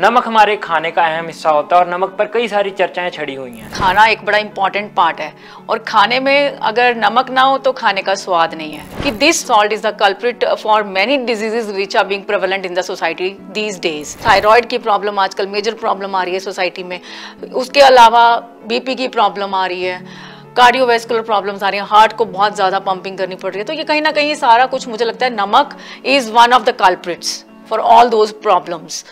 नमक हमारे खाने का अहम हिस्सा होता है और नमक पर कई सारी चर्चाएं छड़ी हुई हैं खाना एक बड़ा इंपॉर्टेंट पार्ट है और खाने में अगर नमक ना हो तो खाने का स्वाद नहीं है कि this salt is the culprit for many diseases which are being prevalent in the society these days thyroid की प्रॉब्लम आजकल मेजर प्रॉब्लम आ रही है सोसाइटी में उसके अलावा बीपी की प्रॉब्लम आ रही है कार्डियोवेस्कुलर प्रॉब्लम्स आ रही हैं हार्ट को बहुत ज़्यादा पंपिंग करनी पड़ रही है तो ये कहीं ना कहीं सारा कुछ मुझे लगता है नमक is one of the culprits for all those problems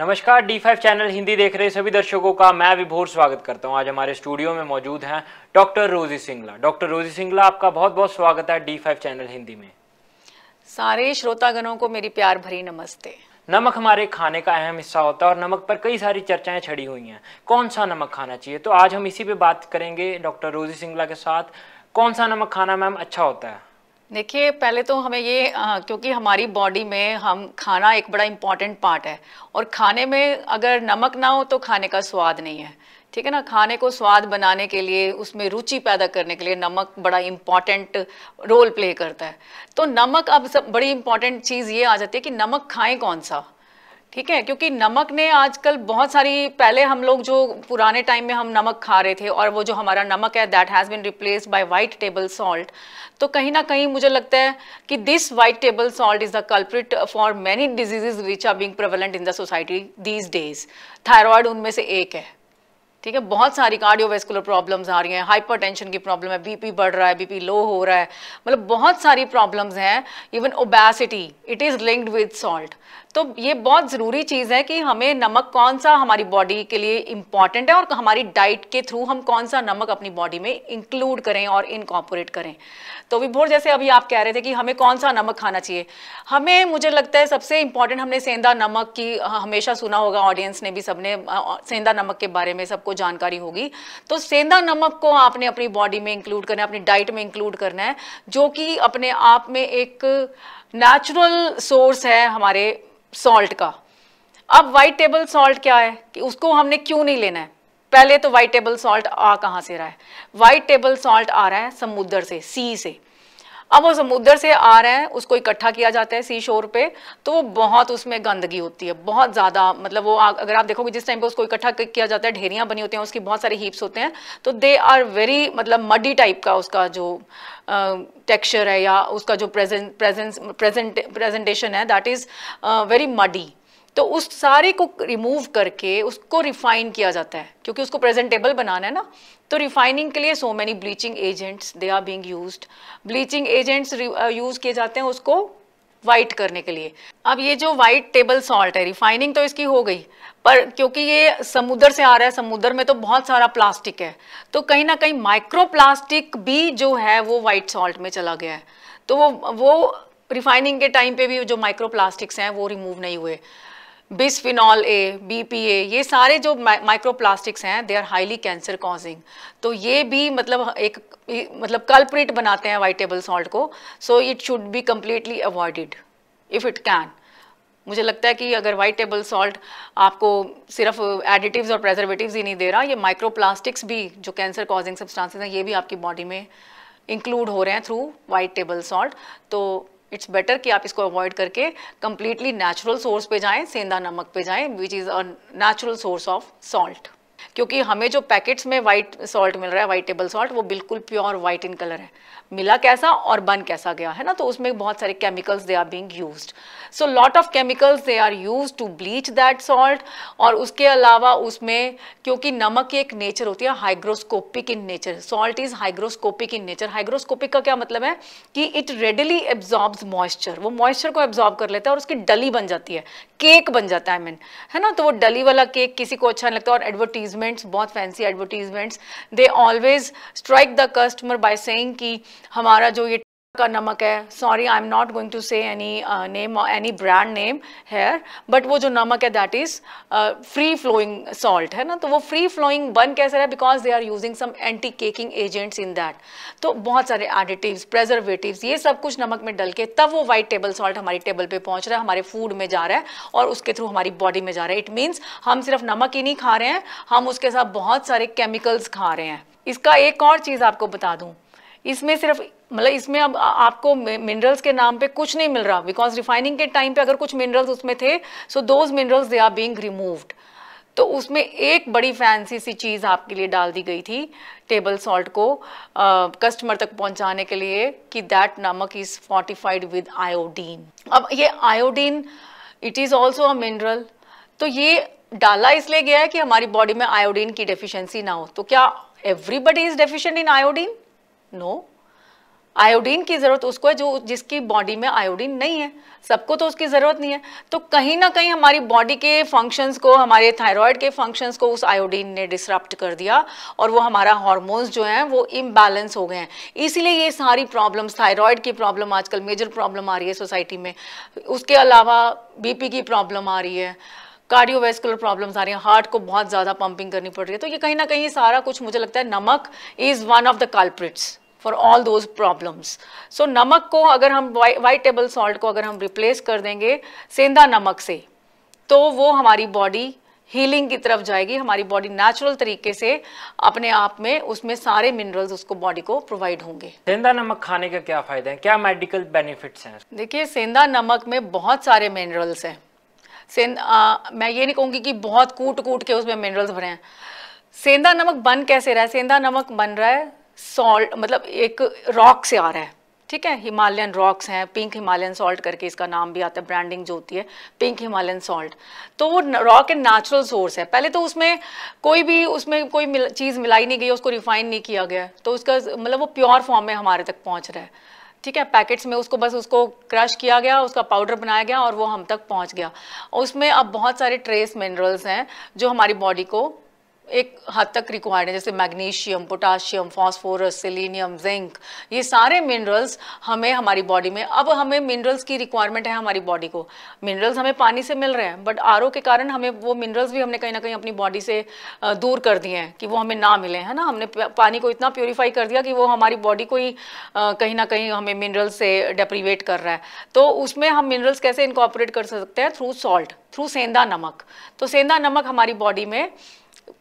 नमस्कार डी फाइव चैनल हिंदी देख रहे सभी दर्शकों का मैं विभोर स्वागत करता हूं आज हमारे स्टूडियो में मौजूद हैं doctor Rosy Singla doctor Rosy Singla आपका बहुत बहुत स्वागत है डी फाइव चैनल हिंदी में सारे श्रोतागणों को मेरी प्यार भरी नमस्ते नमक हमारे खाने का अहम हिस्सा होता है और नमक पर कई सारी चर्चाएं छड़ी हुई हैं कौन सा नमक खाना चाहिए तो आज हम इसी पे बात करेंगे डॉक्टर रोजी सिंगला के साथ कौन सा नमक खाना मैम अच्छा होता है देखिए पहले तो हमें ये आ, क्योंकि हमारी बॉडी में हम खाना एक बड़ा इम्पॉर्टेंट पार्ट है और खाने में अगर नमक ना हो तो खाने का स्वाद नहीं है ठीक है ना खाने को स्वाद बनाने के लिए उसमें रुचि पैदा करने के लिए नमक बड़ा इम्पॉर्टेंट रोल प्ले करता है तो नमक अब सब बड़ी इम्पॉर्टेंट चीज़ ये आ जाती है कि नमक खाएं कौन सा ठीक है क्योंकि नमक ने आजकल बहुत सारी पहले हम लोग जो पुराने टाइम में हम नमक खा रहे थे और वो जो हमारा नमक है that has been replace by white table salt तो कहीं ना कहीं मुझे लगता है कि this white table salt is the culprit for many diseases which are being prevalent in the society these days thyroid उनमें से एक है ठीक है बहुत सारी कार्डियोवेस्कुलर प्रॉब्लम्स आ रही हैं हाइपरटेंशन की प्रॉब्लम है बीपी बढ़ रहा है बीपी लो हो रहा है मतलब बहुत सारी प्रॉब्लम्स हैं even obesity it is linked with salt तो ये बहुत ज़रूरी चीज़ है कि हमें नमक कौन सा हमारी बॉडी के लिए इम्पॉर्टेंट है और हमारी डाइट के थ्रू हम कौन सा नमक अपनी बॉडी में इंक्लूड करें और इनकॉपोरेट करें तो विभोर जैसे अभी आप कह रहे थे कि हमें कौन सा नमक खाना चाहिए हमें मुझे लगता है सबसे इंपॉर्टेंट हमने सेंधा नमक की हमेशा सुना होगा ऑडियंस ने भी सबने सेंधा नमक के बारे में सबको जानकारी होगी तो सेंधा नमक को आपने अपनी बॉडी में इंक्लूड करना है अपनी डाइट में इंक्लूड करना है जो कि अपने आप में एक नेचुरल सोर्स है हमारे सॉल्ट का अब वाइट टेबल सॉल्ट क्या है कि उसको हमने क्यों नहीं लेना है पहले तो वाइट टेबल सॉल्ट आ कहाँ से रहा है वाइट टेबल सॉल्ट आ रहा है समुद्र से सी से अब वो समुद्र से आ रहे हैं उसको इकट्ठा किया जाता है सी शोर पे तो वो बहुत उसमें गंदगी होती है बहुत ज़्यादा मतलब वो अगर आप देखोगे जिस टाइम पे उसको इकट्ठा किया जाता है ढेरियाँ बनी होती हैं उसकी बहुत सारे हीप्स होते हैं तो दे आर वेरी मतलब मडी टाइप का उसका जो टेक्स्चर है या उसका जो प्रेजेंट प्रेजेंस प्रेजेंट प्रेजेंटेशन है दैट इज़ वेरी मडी तो उस सारे को रिमूव करके उसको रिफाइन किया जाता है क्योंकि उसको प्रेजेंटेबल बनाना है ना तो रिफाइनिंग के लिए so many bleaching agents they are being used bleaching agents use किए जाते हैं उसको वाइट करने के लिए अब ये जो वाइट टेबल सॉल्ट है रिफाइनिंग तो इसकी हो गई पर क्योंकि ये समुद्र से आ रहा है समुद्र में तो बहुत सारा प्लास्टिक है तो कहीं ना कहीं माइक्रो प्लास्टिक भी जो है वो वाइट सॉल्ट में चला गया है तो वो वो रिफाइनिंग के टाइम पे भी जो माइक्रो प्लास्टिक्स हैं वो रिमूव नहीं हुए बिस्फिनॉल ए बीपीए ये सारे जो माइक्रोप्लास्टिक्स हैं they are highly cancer causing तो ये भी मतलब एक मतलब कल्प्रिट बनाते हैं वाइटेबल सॉल्ट को so it should be completely avoided if it can मुझे लगता है कि अगर वाइट टेबल सॉल्ट आपको सिर्फ एडिटिव्स और प्रेजर्वेटिव्स ही नहीं दे रहा ये माइक्रोप्लास्टिक्स भी जो कैंसर कॉजिंग सब्सटेंसेस हैं ये भी आपकी बॉडी में इंक्लूड हो रहे हैं थ्रू वाइट टेबल सॉल्ट तो इट्स बेटर कि आप इसको अवॉइड करके कम्प्लीटली नेचुरल सोर्स पे जाएं सेंधा नमक पे जाएं which is a natural source of salt क्योंकि हमें जो पैकेट्स में वाइट सॉल्ट मिल रहा है वाइट टेबल सॉल्ट वो बिल्कुल प्योर वाइट इन कलर है मिला कैसा और बन कैसा गया है ना तो उसमें बहुत सारे chemicals they are being used so lot of chemicals they are used to bleach that salt और उसके अलावा उसमें क्योंकि नमक की एक नेचर होती है hygroscopic in nature salt is hygroscopic in nature hygroscopic का क्या मतलब है कि इट रेडिली एब्जॉर्ब मॉइस्चर वो मॉइस्चर को एब्जॉर्ब कर लेता है और उसकी डली बन जाती है केक बन जाता है आई मीन है ना तो वो डली वाला केक किसी को अच्छा नहीं लगता और एडवर्टीज एडवर्टीजमेंट्स बहुत fancy advertisements they always strike the customer by saying कि हमारा जो ये का नमक है sorry I am not going to say any name any brand name here but वो जो नमक है that is free flowing salt है ना तो वो फ्री फ्लोइंग बन कैसे रहा because they are using some anti caking agents in that तो बहुत सारे एडिटिव्स प्रेजर्वेटिव्स ये सब कुछ नमक में डल के तब वो वाइट टेबल सॉल्ट हमारी टेबल पर पहुँच रहा है हमारे फूड में जा रहा है और उसके थ्रू हमारी बॉडी में जा रहा है इट मीन्स हम सिर्फ नमक ही नहीं खा रहे हैं हम उसके साथ बहुत सारे केमिकल्स खा रहे हैं इसका एक और चीज़ आपको बता दूँ इसमें सिर्फ मतलब इसमें अब आपको मिनरल्स के नाम पे कुछ नहीं मिल रहा बिकॉज रिफाइनिंग के टाइम पे अगर कुछ मिनरल्स उसमें थे so those minerals they are being removed तो उसमें एक बड़ी फैंसी सी चीज़ आपके लिए डाल दी गई थी टेबल सॉल्ट को आ, कस्टमर तक पहुंचाने के लिए कि दैट नमक इज़ फोर्टिफाइड विद आयोडीन अब ये iodine it is also a mineral तो ये डाला इसलिए गया है कि हमारी बॉडी में आयोडीन की डेफिशिएंसी ना हो तो क्या everybody is deficient in iodine no iodine की ज़रूरत उसको है जो जिसकी बॉडी में आयोडीन नहीं है सबको तो उसकी ज़रूरत नहीं है तो कहीं ना कहीं हमारी बॉडी के फंक्शंस को हमारे थायराइड के फंक्शंस को उस आयोडीन ने डिसरप्ट कर दिया और वो हमारा हार्मोन्स जो हैं वो इम्बैलेंस हो गए हैं इसीलिए ये सारी प्रॉब्लम्स थायराइड की प्रॉब्लम आजकल मेजर प्रॉब्लम आ रही है सोसाइटी में उसके अलावा बीपी की प्रॉब्लम आ रही है कार्डियोवेस्कुलर प्रॉब्लम्स आ रही हैं हार्ट को बहुत ज़्यादा पंपिंग करनी पड़ रही है तो ये कहीं ना कहीं सारा कुछ मुझे लगता है नमक is one of the culprits for all those problems so नमक को अगर हम वाइट टेबल सॉल्ट को अगर हम रिप्लेस कर देंगे सेंधा नमक से तो वो हमारी बॉडी हीलिंग की तरफ जाएगी हमारी बॉडी नेचुरल तरीके से अपने आप में उसमें सारे मिनरल्स उसको बॉडी को प्रोवाइड होंगे सेंधा नमक खाने के क्या फायदे हैं क्या मेडिकल बेनिफिट्स हैं देखिए सेंधा नमक में बहुत सारे मिनरल्स हैं सेंध मैं ये नहीं कहूँगी कि बहुत कूट कूट के उसमें मिनरल्स भरे हैं सेंधा नमक बन कैसे रहा है सेंधा नमक बन रहा है सॉल्ट मतलब एक रॉक से आ रहा है ठीक है हिमालयन रॉक्स हैं पिंक हिमालयन सॉल्ट करके इसका नाम भी आता है ब्रांडिंग जो होती है पिंक हिमालयन सॉल्ट तो वो रॉक एंड नेचुरल सोर्स है पहले तो उसमें कोई भी उसमें कोई मिल, चीज़ मिलाई नहीं गई उसको रिफाइन नहीं किया गया तो उसका मतलब वो प्योर फॉर्म में हमारे तक पहुँच रहा है ठीक है पैकेट्स में उसको बस उसको क्रश किया गया उसका पाउडर बनाया गया और वो हम तक पहुंच गया उसमें अब बहुत सारे ट्रेस मिनरल्स हैं जो हमारी बॉडी को एक हद तक रिक्वायर्ड है जैसे magnesium potassium phosphorus selenium zinc ये सारे मिनरल्स हमें हमारी बॉडी में अब हमें मिनरल्स की रिक्वायरमेंट है हमारी बॉडी को मिनरल्स हमें पानी से मिल रहे हैं बट आर के कारण हमें वो मिनरल्स भी हमने कहीं ना कहीं अपनी बॉडी से दूर कर दिए हैं कि वो हमें ना मिले है ना हमने पानी को इतना प्योरीफाई कर दिया कि वो हमारी बॉडी को ही कहीं ना कहीं हमें मिनरल से डेप्रीवेट कर रहा है तो उसमें हम मिनरल्स कैसे इनकॉपरेट कर सकते हैं थ्रू सॉल्ट थ्रू सेंधा नमक तो सेंधा नमक हमारी बॉडी में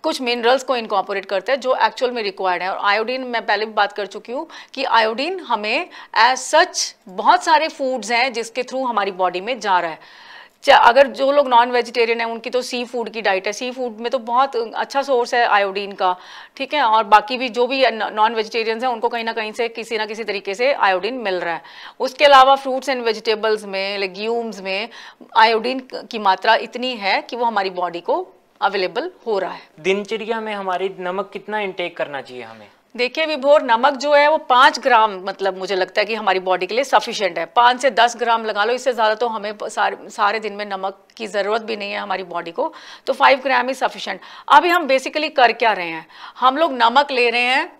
कुछ मिनरल्स को इनकॉपोरेट करते हैं जो एक्चुअल में रिक्वायर्ड है और आयोडीन मैं पहले भी बात कर चुकी हूँ कि आयोडीन हमें एज सच बहुत सारे फूड्स हैं जिसके थ्रू हमारी बॉडी में जा रहा है अगर जो लोग नॉन वेजिटेरियन हैं उनकी तो सी फूड की डाइट है सी फूड में तो बहुत अच्छा सोर्स है आयोडीन का ठीक है और बाकी भी जो भी नॉन वेजिटेरियंस हैं उनको कहीं ना कहीं से किसी ना किसी तरीके से आयोडीन मिल रहा है उसके अलावा फ्रूट्स एंड वेजिटेबल्स में लेग्यूम्स में आयोडीन की मात्रा इतनी है कि वो हमारी बॉडी को अवेलेबल हो रहा है दिनचर्या में हमारी नमक कितना इंटेक करना चाहिए हमें देखिए विभोर नमक जो है वो पाँच ग्राम मतलब मुझे लगता है कि हमारी बॉडी के लिए सफिशियंट है पाँच से दस ग्राम लगा लो इससे ज़्यादा तो हमें सारे सारे दिन में नमक की ज़रूरत भी नहीं है हमारी बॉडी को तो फाइव ग्राम ही सफिशियंट अभी हम बेसिकली कर क्या रहे हैं हम लोग नमक ले रहे हैं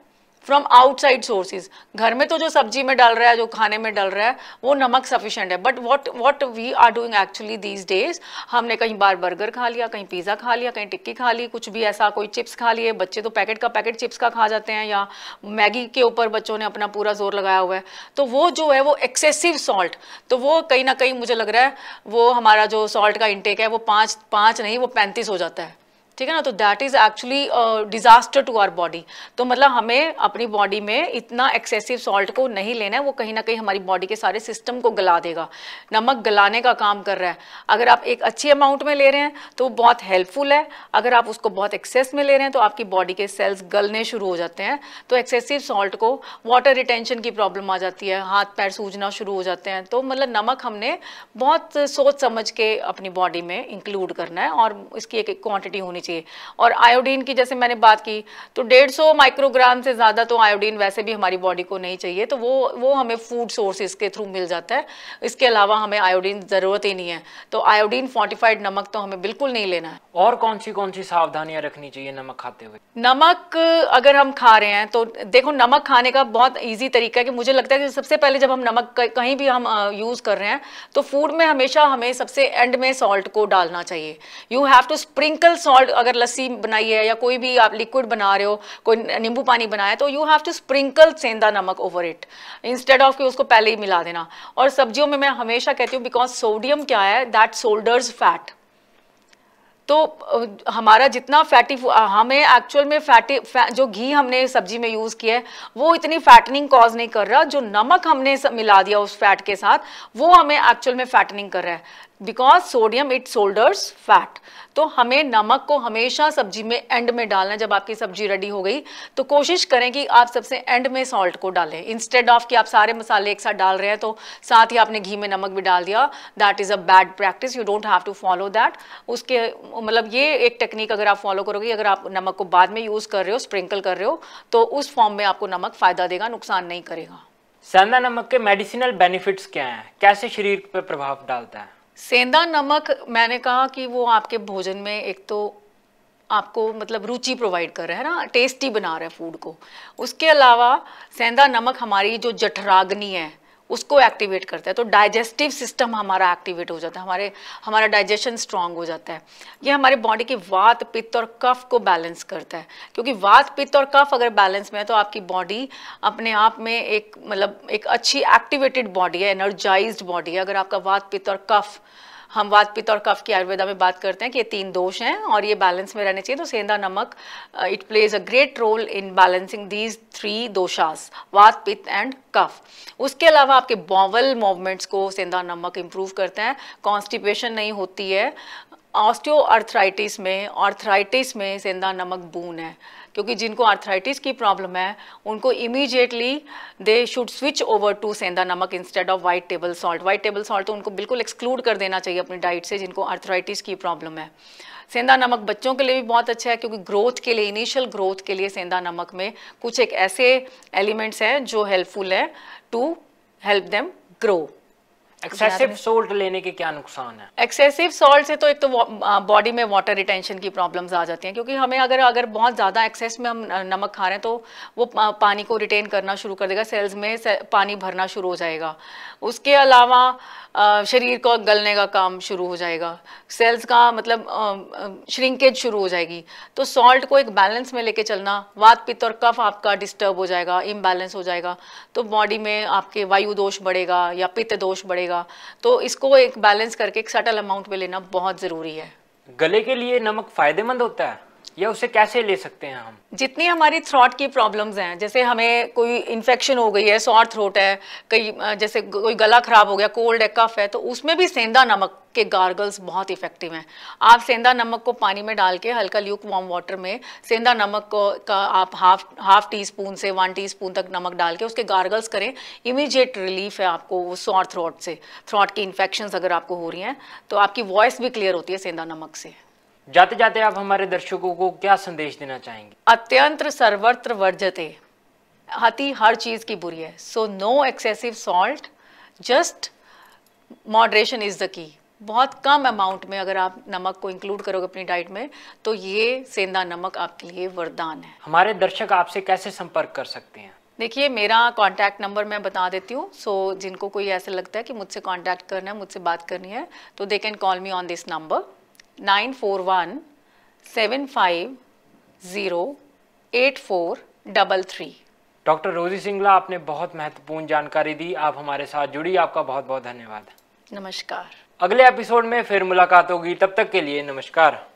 फ्रॉम आउटसाइड सोर्सेज घर में तो जो सब्जी में डाल रहा है जो खाने में डाल रहा है वो नमक सफिशेंट है but what what we are doing actually these days हमने कहीं बार बर्गर खा लिया कहीं पिज़्ज़ा खा लिया कहीं टिक्की खा ली कुछ भी ऐसा कोई चिप्स खा लिए बच्चे तो पैकेट का पैकेट चिप्स का खा जाते हैं या मैगी के ऊपर बच्चों ने अपना पूरा जोर लगाया हुआ है तो वो जो है वो एक्सेसिव सॉल्ट तो वो कहीं ना कहीं मुझे लग रहा है वो हमारा जो सॉल्ट का इंटेक है वो पाँच पाँच नहीं वो पैंतीस हो जाता है ठीक है ना तो that is actually disaster to our body तो मतलब हमें अपनी बॉडी में इतना एक्सेसिव सॉल्ट को नहीं लेना है वो कहीं ना कहीं हमारी बॉडी के सारे सिस्टम को गला देगा नमक गलाने का काम कर रहा है अगर आप एक अच्छी अमाउंट में ले रहे हैं तो वो बहुत हेल्पफुल है अगर आप उसको बहुत एक्सेस में ले रहे हैं तो आपकी बॉडी के सेल्स गलने शुरू हो जाते हैं तो एक्सेसिव सॉल्ट को वाटर रिटेंशन की प्रॉब्लम आ जाती है हाथ पैर सूझना शुरू हो जाते हैं तो मतलब नमक हमने बहुत सोच समझ के अपनी बॉडी में इंक्लूड करना है और इसकी एक क्वांटिटी होनी चाहिए और आयोडीन की जैसे मैंने बात की तो 150 माइक्रोग्राम से ज़्यादा तो आयोडीन वैसे भी हमारी बॉडी को नहीं चाहिए तो वो वो हमें फूड सोर्सेस के थ्रू मिल जाता है इसके अलावा हमें आयोडीन ज़रूरत ही नहीं है तो आयोडीन फोर्टिफाइड नमक तो हमें बिल्कुल नहीं लेना है और कौन सी कौन सी सावधानियाँ रखनी चाहिए नमक खाते हुए नमक अगर हम खा रहे हैं तो देखो नमक खाने का बहुत ईजी तरीका है कि मुझे लगता है कि सबसे पहले जब हम नमक कहीं भी हम यूज़ कर रहे हैं तो फूड में हमेशा हमें सबसे एंड में सॉल्ट को डालना चाहिए you have to sprinkle salt अगर लस्सी बनाई है या कोई भी आप लिक्विड बना रहे हो कोई नींबू पानी बनाया तो यू हैव टू स्प्रिंकल सेंधा नमक ओवर इट इंस्टेड ऑफ कि उसको पहले ही मिला देना और सब्जियों में मैं हमेशा कहती हूँ बिकॉज सोडियम क्या है दैट सोल्डर्स फैट तो हमारा जितना फैटी हमें एक्चुअल में फैटी फै, जो घी हमने सब्जी में यूज़ किया है वो इतनी फैटनिंग कॉज नहीं कर रहा जो नमक हमने मिला दिया उस फैट के साथ वो हमें एक्चुअल में फैटनिंग कर रहा है because sodium it solders fat तो हमें नमक को हमेशा सब्जी में एंड में डालना जब आपकी सब्जी रेडी हो गई तो कोशिश करें कि आप सबसे एंड में सॉल्ट को डालें इंस्टेड ऑफ कि आप सारे मसाले एक साथ डाल रहे हैं तो साथ ही आपने घी में नमक भी डाल दिया that is a bad practice you don't have to follow that उसके मतलब ये एक टेक्निक अगर आप फॉलो करोगे अगर आप नमक को बाद में यूज़ कर रहे हो स्प्रिंकल कर रहे हो तो उस फॉर्म में आपको नमक फ़ायदा देगा नुकसान नहीं करेगा सेंधा नमक के मेडिसिनल बेनिफिट्स क्या हैं कैसे शरीर पर प्रभाव डालता है सेंधा नमक मैंने कहा कि वो आपके भोजन में एक तो आपको मतलब रुचि प्रोवाइड कर रहा है ना टेस्टी बना रहा है फूड को उसके अलावा सेंधा नमक हमारी जो जठराग्नि है उसको एक्टिवेट करता है तो डाइजेस्टिव सिस्टम हमारा एक्टिवेट हो जाता है हमारे हमारा डाइजेशन स्ट्रांग हो जाता है ये हमारे बॉडी की वात पित्त और कफ को बैलेंस करता है क्योंकि वात पित्त और कफ अगर बैलेंस में है तो आपकी बॉडी अपने आप में एक मतलब एक अच्छी एक्टिवेटेड बॉडी है एनर्जाइज बॉडी है अगर आपका वात पित्त और कफ हम वात पित्त और कफ की आयुर्वेदा में बात करते हैं कि ये तीन दोष हैं और ये बैलेंस में रहने चाहिए तो सेंधा नमक it plays a great role in balancing these three doshas vata pitta and कफ उसके अलावा आपके बॉवल मूवमेंट्स को सेंधा नमक इम्प्रूव करते हैं कॉन्स्टिपेशन नहीं होती है ऑस्टियो अर्थराइटिस में आर्थराइटिस में सेंधा नमक बून है क्योंकि जिनको आर्थराइटिस की प्रॉब्लम है उनको immediately they should switch over to sendha namak instead of white table salt white table salt तो उनको बिल्कुल एक्सक्लूड कर देना चाहिए अपनी डाइट से जिनको आर्थराइटिस की प्रॉब्लम है सेंधा नमक बच्चों के लिए भी बहुत अच्छा है क्योंकि ग्रोथ के लिए इनिशियल ग्रोथ के लिए सेंधा नमक में कुछ एक ऐसे एलिमेंट्स हैं जो हेल्पफुल है to help them grow excessive salt लेने के क्या नुकसान है एक्सेसिव सोल्ट से तो एक तो बॉडी में वाटर रिटेंशन की प्रॉब्लम्स आ जाती हैं क्योंकि हमें अगर अगर बहुत ज़्यादा एक्सेस में हम नमक खा रहे हैं तो वो पानी को रिटेन करना शुरू कर देगा सेल्स में से, पानी भरना शुरू हो जाएगा उसके अलावा शरीर को गलने का काम शुरू हो जाएगा सेल्स का मतलब श्रिंकेज शुरू हो जाएगी तो सॉल्ट को एक बैलेंस में लेके चलना वात पित्त और कफ आपका डिस्टर्ब हो जाएगा इम्बैलेंस हो जाएगा तो बॉडी में आपके वायु दोष बढ़ेगा या पित्त दोष बढ़ेगा तो इसको एक बैलेंस करके एक सटल अमाउंट में लेना बहुत ज़रूरी है गले के लिए नमक फ़ायदेमंद होता है या उसे कैसे ले सकते हैं हम जितनी हमारी थ्रॉट की प्रॉब्लम्स हैं जैसे हमें कोई इन्फेक्शन हो गई है सॉर थ्रोट है कई जैसे कोई गला खराब हो गया कोल्ड है कफ है तो उसमें भी सेंधा नमक के गार्गल्स बहुत इफेक्टिव हैं आप सेंधा नमक को पानी में डाल के हल्का ल्यूक वार्म वाटर में सेंधा नमक को का आप हाफ हाफ टी स्पून से वन टी स्पून तक नमक डाल के उसके गार्गल्स करें इमीजिएट रिलीफ है आपको वो सॉर थ्रोट से थ्रॉट की इन्फेक्शन अगर आपको हो रही हैं तो आपकी वॉइस भी क्लियर होती है सेंधा नमक से जाते जाते आप हमारे दर्शकों को क्या संदेश देना चाहेंगे अत्यंत सर्वत्र वर्जते अति हर चीज की बुरी है so no excessive salt just moderation is the key बहुत कम अमाउंट में अगर आप नमक को इंक्लूड करोगे अपनी डाइट में तो ये सेंधा नमक आपके लिए वरदान है हमारे दर्शक आपसे कैसे संपर्क कर सकते हैं देखिए मेरा कांटेक्ट नंबर मैं बता देती हूँ सो so, जिनको कोई ऐसा लगता है कि मुझसे कांटेक्ट करना है मुझसे बात करनी है तो they can call me on this number nine four one seven five zero eight four double three doctor Rosy Singla आपने बहुत महत्वपूर्ण जानकारी दी आप हमारे साथ जुड़ी आपका बहुत बहुत धन्यवाद नमस्कार अगले एपिसोड में फिर मुलाकात होगी तब तक के लिए नमस्कार